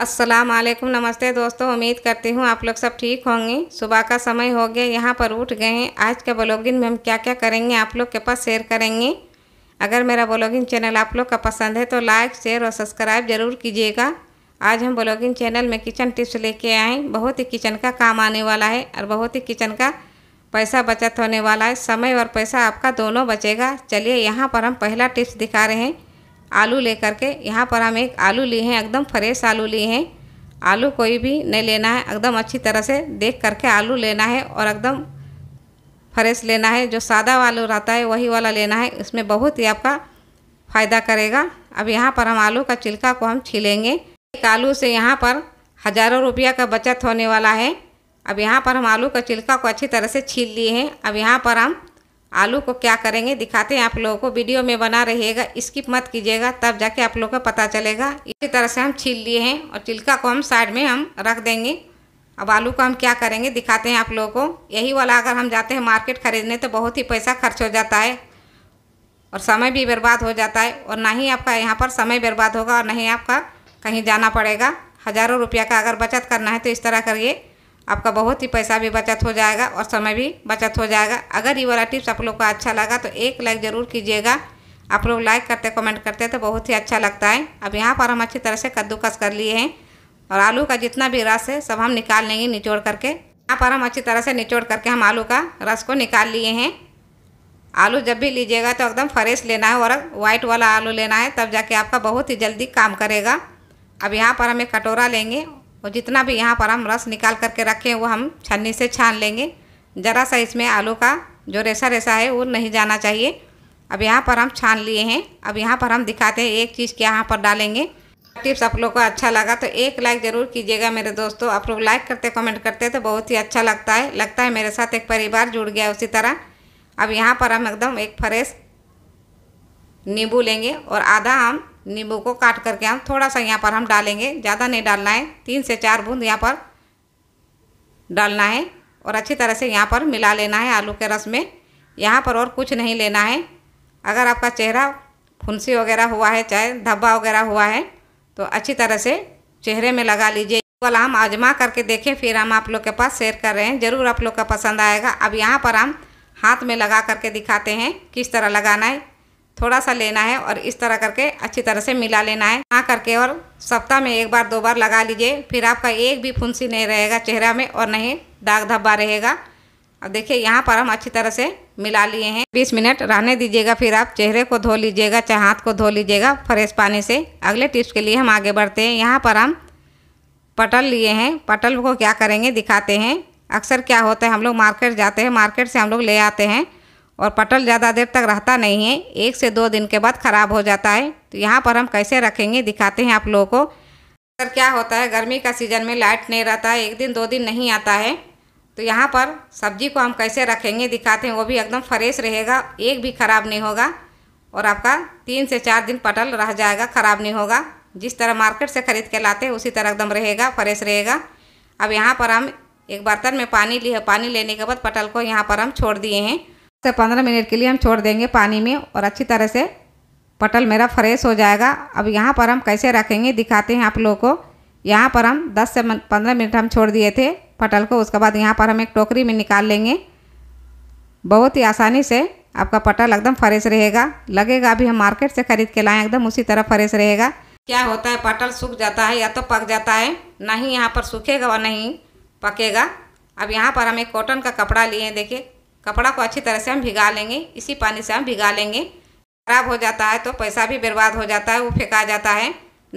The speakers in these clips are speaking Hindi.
अस्सलाम वालेकुम नमस्ते दोस्तों उम्मीद करती हूँ आप लोग सब ठीक होंगे सुबह का समय हो गया यहाँ पर उठ गए हैं आज के ब्लॉगिन में हम क्या क्या करेंगे आप लोग के पास शेयर करेंगे अगर मेरा ब्लॉगिंग चैनल आप लोग का पसंद है तो लाइक शेयर और सब्सक्राइब ज़रूर कीजिएगा आज हम ब्लॉगिंग चैनल में किचन टिप्स लेके आए हैं बहुत ही किचन का काम आने वाला है और बहुत ही किचन का पैसा बचत होने वाला है समय और पैसा आपका दोनों बचेगा चलिए यहाँ पर हम पहला टिप्स दिखा रहे हैं आलू लेकर के यहाँ पर हम एक आलू लिए हैं एकदम फ्रेश आलू लिए हैं आलू कोई भी नहीं लेना है एकदम अच्छी तरह से देख करके आलू लेना है और एकदम फ्रेश लेना है जो सादा आलू रहता है वही वाला लेना है इसमें बहुत ही आपका फ़ायदा करेगा अब यहाँ पर हम आलू का छिलका को हम छीलेंगे एक आलू से यहाँ पर हज़ारों रुपया का बचत होने वाला है अब यहाँ पर हम आलू का छिलका को अच्छी तरह से छील लिए हैं अब यहाँ पर हम आलू को क्या करेंगे दिखाते हैं आप लोगों को वीडियो में बना रहिएगा स्किप मत कीजिएगा तब जाके आप लोगों का पता चलेगा इसी तरह से हम छील लिए हैं और चिल्का को हम साइड में हम रख देंगे अब आलू को हम क्या करेंगे दिखाते हैं आप लोगों को यही वाला अगर हम जाते हैं मार्केट खरीदने तो बहुत ही पैसा खर्च हो जाता है और समय भी बर्बाद हो जाता है और ना ही आपका यहाँ पर समय बर्बाद होगा और ना ही आपका कहीं जाना पड़ेगा हज़ारों रुपया का अगर बचत करना है तो इस तरह करिए आपका बहुत ही पैसा भी बचत हो जाएगा और समय भी बचत हो जाएगा अगर ये वाला टिप्स आप लोग को अच्छा लगा तो एक लाइक ज़रूर कीजिएगा आप लोग लाइक करते कमेंट करते तो बहुत ही अच्छा लगता है अब यहाँ पर हम अच्छी तरह से कद्दूकस कर लिए हैं और आलू का जितना भी रस है सब हम निकाल लेंगे निचोड़ करके यहाँ पर हम अच्छी तरह से निचोड़ करके हम आलू का रस को निकाल लिए हैं आलू जब भी लीजिएगा तो एकदम फ्रेश लेना है और वाइट वाला आलू लेना है तब जाके आपका बहुत ही जल्दी काम करेगा अब यहाँ पर हम एक कटोरा लेंगे और जितना भी यहाँ पर हम रस निकाल करके रखें वो हम छन्नी से छान लेंगे ज़रा सा इसमें आलू का जो रेसा रेसा है वो नहीं जाना चाहिए अब यहाँ पर हम छान लिए हैं अब यहाँ पर हम दिखाते हैं एक चीज़ के यहाँ पर डालेंगे टिप्स आप लोग को अच्छा लगा तो एक लाइक ज़रूर कीजिएगा मेरे दोस्तों आप लोग लाइक करते कमेंट करते तो बहुत ही अच्छा लगता है लगता है मेरे साथ एक परिवार जुड़ गया उसी तरह अब यहाँ पर हम एकदम एक फ्रेश नींबू लेंगे और आधा हम नींबू को काट करके हम थोड़ा सा यहाँ पर हम डालेंगे ज़्यादा नहीं डालना है तीन से चार बूंद यहाँ पर डालना है और अच्छी तरह से यहाँ पर मिला लेना है आलू के रस में यहाँ पर और कुछ नहीं लेना है अगर आपका चेहरा फुंसी वगैरह हुआ है चाहे धब्बा वगैरह हुआ है तो अच्छी तरह से चेहरे में लगा लीजिए वाला हम आजमा करके देखें फिर हम आप लोग के पास शेयर कर रहे हैं ज़रूर आप लोग का पसंद आएगा अब यहाँ पर हम हाथ में लगा करके दिखाते हैं किस तरह लगाना है थोड़ा सा लेना है और इस तरह करके अच्छी तरह से मिला लेना है ना करके और सप्ताह में एक बार दो बार लगा लीजिए फिर आपका एक भी फुंसी नहीं रहेगा चेहरा में और नहीं दाग धब्बा रहेगा अब देखिए यहाँ पर हम अच्छी तरह से मिला लिए हैं बीस मिनट रहने दीजिएगा फिर आप चेहरे को धो लीजिएगा चाहे हाथ को धो लीजिएगा फ्रेश पानी से अगले टिप्स के लिए हम आगे बढ़ते हैं यहाँ पर हम पटल लिए हैं पटल को क्या करेंगे दिखाते हैं अक्सर क्या होता है हम लोग मार्केट जाते हैं मार्केट से हम लोग ले आते हैं और पटल ज़्यादा देर तक रहता नहीं है एक से दो दिन के बाद ख़राब हो जाता है तो यहाँ पर हम कैसे रखेंगे दिखाते हैं आप लोगों को अगर क्या होता है गर्मी का सीज़न में लाइट नहीं रहता है एक दिन दो दिन नहीं आता है तो यहाँ पर सब्जी को हम कैसे रखेंगे दिखाते हैं वो भी एकदम फ्रेश रहेगा एक भी ख़राब नहीं होगा और आपका तीन से चार दिन पटल रह जाएगा ख़राब नहीं होगा जिस तरह मार्केट से ख़रीद के लाते हैं उसी तरह एकदम रहेगा फ्रेश रहेगा अब यहाँ पर हम एक बर्तन में पानी लिए पानी लेने के बाद पटल को यहाँ पर हम छोड़ दिए हैं से पंद्रह मिनट के लिए हम छोड़ देंगे पानी में और अच्छी तरह से पटल मेरा फ्रेश हो जाएगा अब यहाँ पर हम कैसे रखेंगे दिखाते हैं आप लोगों को यहाँ पर हम 10 से 15 मिनट हम छोड़ दिए थे पटल को उसके बाद यहाँ पर हम एक टोकरी में निकाल लेंगे बहुत ही आसानी से आपका पटल एकदम फ्रेश रहेगा लगेगा अभी हम मार्केट से ख़रीद के लाएँ एकदम उसी तरह फ्रेश रहेगा क्या होता है पटल सूख जाता है या तो पक जाता है नहीं यहाँ पर सूखेगा और नहीं पकेगा अब यहाँ पर हम एक कॉटन का कपड़ा लिए हैं देखिए कपड़ा को अच्छी तरह से हम भिगा लेंगे इसी पानी से हम भिगा लेंगे खराब हो जाता है तो पैसा भी बर्बाद हो जाता है वो फेंका जाता है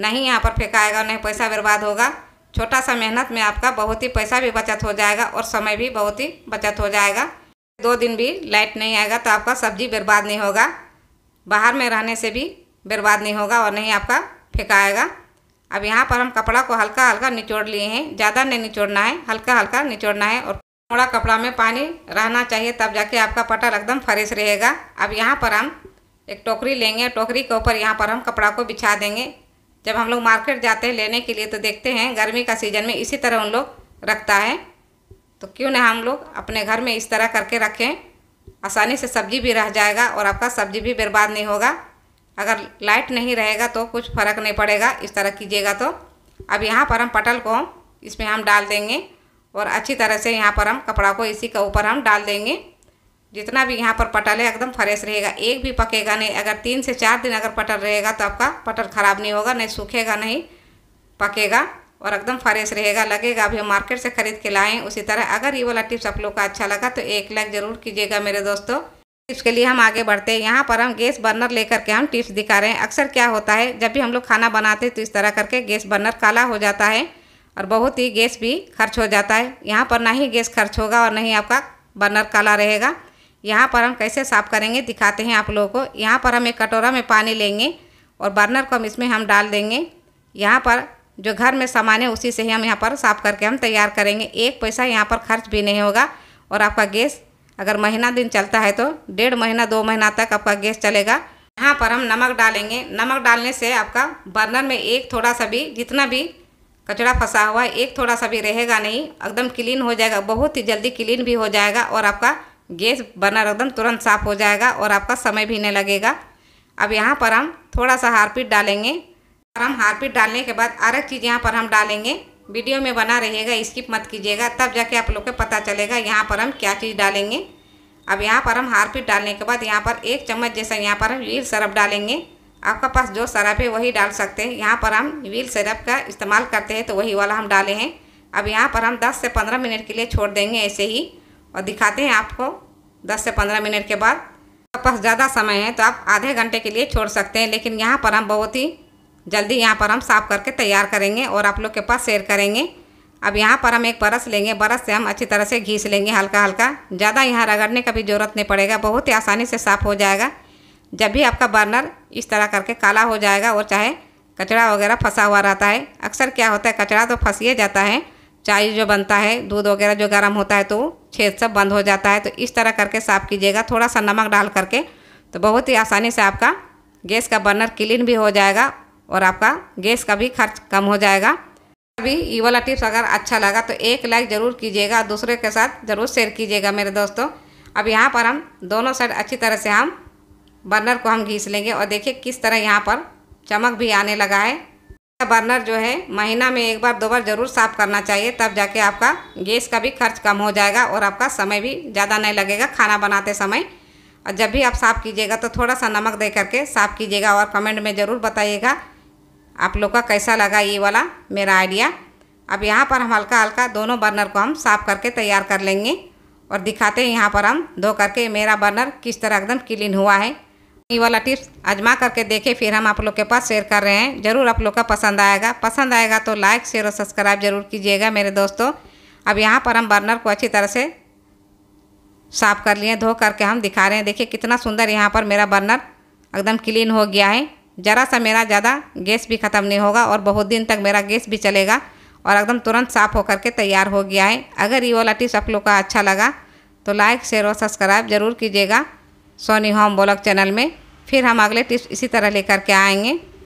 नहीं यहाँ पर फेंकाएगा नहीं पैसा बर्बाद होगा छोटा सा मेहनत में आपका बहुत ही पैसा भी बचत हो जाएगा और समय भी बहुत ही बचत हो जाएगा दो दिन भी लाइट नहीं आएगा तो आपका सब्जी बर्बाद नहीं होगा बाहर में रहने से भी बर्बाद नहीं होगा और नहीं आपका फेंकाएगा अब यहाँ पर हम कपड़ा को हल्का हल्का निचोड़ लिए हैं ज़्यादा नहीं निचोड़ना है हल्का हल्का निचोड़ना है और थोड़ा कपड़ा में पानी रहना चाहिए तब जाके आपका पटर एकदम फ्रेश रहेगा अब यहाँ पर हम एक टोकरी लेंगे टोकरी के ऊपर यहाँ पर हम कपड़ा को बिछा देंगे जब हम लोग मार्केट जाते हैं लेने के लिए तो देखते हैं गर्मी का सीज़न में इसी तरह उन लोग रखता है तो क्यों ना हम लोग अपने घर में इस तरह करके रखें आसानी से सब्जी भी रह जाएगा और आपका सब्जी भी बर्बाद नहीं होगा अगर लाइट नहीं रहेगा तो कुछ फ़र्क नहीं पड़ेगा इस तरह कीजिएगा तो अब यहाँ पर हम पटल को इसमें हम डाल देंगे और अच्छी तरह से यहाँ पर हम कपड़ा को इसी के ऊपर हम डाल देंगे जितना भी यहाँ पर पटल है एकदम फ्रेश रहेगा एक भी पकेगा नहीं अगर तीन से चार दिन अगर पटल रहेगा तो आपका पटल ख़राब नहीं होगा नहीं सूखेगा नहीं पकेगा और एकदम फ्रेश रहेगा लगेगा अभी मार्केट से ख़रीद के लाएँ उसी तरह अगर ये वाला टिप्स आप लोग का अच्छा लगा तो एक लाइक ज़रूर कीजिएगा मेरे दोस्तों टिप्स के लिए हम आगे बढ़ते हैं यहाँ पर हम गैस बर्नर लेकर के हम टिप्स दिखा रहे हैं अक्सर क्या होता है जब भी हम लोग खाना बनाते हैं तो इस तरह करके गैस बर्नर काला हो जाता है और बहुत ही गैस भी खर्च हो जाता है यहाँ पर ना ही गैस खर्च होगा और ना ही आपका बर्नर काला रहेगा यहाँ पर हम कैसे साफ़ करेंगे दिखाते हैं आप लोगों को यहाँ पर हम एक कटोरा में पानी लेंगे और बर्नर को हम इसमें हम डाल देंगे यहाँ पर जो घर में सामान है उसी से ही हम यहाँ पर साफ़ करके हम तैयार करेंगे एक पैसा यहाँ पर खर्च भी नहीं होगा और आपका गैस अगर महीना दिन चलता है तो डेढ़ महीना दो महीना तक आपका गैस चलेगा यहाँ पर हम नमक डालेंगे नमक डालने से आपका बर्नर में एक थोड़ा सा भी जितना भी कचरा फंसा हुआ है एक थोड़ा सा भी रहेगा नहीं एकदम क्लीन हो जाएगा बहुत ही जल्दी क्लीन भी हो जाएगा और आपका गैस बर्नर एकदम तुरंत साफ़ हो जाएगा और आपका समय भी नहीं लगेगा अब यहाँ पर हम थोड़ा सा हारपीट डालेंगे और हम हारपीट डालने के बाद अलग चीज़ यहाँ पर हम डालेंगे वीडियो में बना रहिएगा स्किप मत कीजिएगा तब जाके आप लोग को पता चलेगा यहाँ पर हम क्या चीज़ डालेंगे अब यहाँ पर हम हारपीट डालने के बाद यहाँ पर एक चम्मच जैसा यहाँ पर हम लील सरफ डालेंगे आपका पास जो सरप है वही डाल सकते हैं यहाँ पर हम व्हील सरप का इस्तेमाल करते हैं तो वही वाला हम डाले हैं अब यहाँ पर हम 10 से 15 मिनट के लिए छोड़ देंगे ऐसे ही और दिखाते हैं आपको 10 से 15 मिनट के बाद आपका पास ज़्यादा समय है तो आप आधे घंटे के लिए छोड़ सकते हैं लेकिन यहाँ पर हम बहुत ही जल्दी यहाँ पर हम साफ़ करके तैयार करेंगे और आप लोग के पास शेयर करेंगे अब यहाँ पर हम एक बरस लेंगे बरस से हम अच्छी तरह से घीस लेंगे हल्का हल्का ज़्यादा यहाँ रगड़ने का भी ज़रूरत नहीं पड़ेगा बहुत ही आसानी से साफ़ हो जाएगा जब भी आपका बर्नर इस तरह करके काला हो जाएगा और चाहे कचरा वगैरह फंसा हुआ रहता है अक्सर क्या होता है कचरा तो फंसिए जाता है चाय जो बनता है दूध वगैरह जो गर्म होता है तो छेद सब बंद हो जाता है तो इस तरह करके साफ़ कीजिएगा थोड़ा सा नमक डाल करके तो बहुत ही आसानी से आपका गैस का बर्नर क्लीन भी हो जाएगा और आपका गैस का भी खर्च कम हो जाएगा अभी ये वाला टिप्स अगर अच्छा लगा तो एक लाइक ज़रूर कीजिएगा दूसरे के साथ ज़रूर शेयर कीजिएगा मेरे दोस्तों अब यहाँ पर हम दोनों साइड अच्छी तरह से हम बर्नर को हम घीस लेंगे और देखिए किस तरह यहाँ पर चमक भी आने लगा है बर्नर जो है महीना में एक बार दो बार ज़रूर साफ़ करना चाहिए तब जाके आपका गैस का भी खर्च कम हो जाएगा और आपका समय भी ज़्यादा नहीं लगेगा खाना बनाते समय और जब भी आप साफ़ कीजिएगा तो थोड़ा सा नमक दे करके साफ़ कीजिएगा और कमेंट में ज़रूर बताइएगा आप लोग का कैसा लगा ये वाला मेरा आइडिया अब यहाँ पर हम हल्का हल्का दोनों बर्नर को हम साफ़ करके तैयार कर लेंगे और दिखाते हैं यहाँ पर हम धो करके मेरा बर्नर किस तरह एकदम क्लीन हुआ है ये वाला टिप्स आजमा करके देखे फिर हम आप लोग के पास शेयर कर रहे हैं ज़रूर आप लोग का पसंद आएगा पसंद आएगा तो लाइक शेयर और सब्सक्राइब जरूर कीजिएगा मेरे दोस्तों अब यहाँ पर हम बर्नर को अच्छी तरह से साफ़ कर लिए धो करके हम दिखा रहे हैं देखिए कितना सुंदर यहाँ पर मेरा बर्नर एकदम क्लीन हो गया है ज़रा सा मेरा ज़्यादा गैस भी ख़त्म नहीं होगा और बहुत दिन तक मेरा गैस भी चलेगा और एकदम तुरंत साफ़ होकर के तैयार हो गया है अगर ये वाला टिप्स आप लोग का अच्छा लगा तो लाइक शेयर और सब्सक्राइब ज़रूर कीजिएगा सोनी होम ब्लॉग चैनल में फिर हम अगले टिप्स इसी तरह लेकर के आएंगे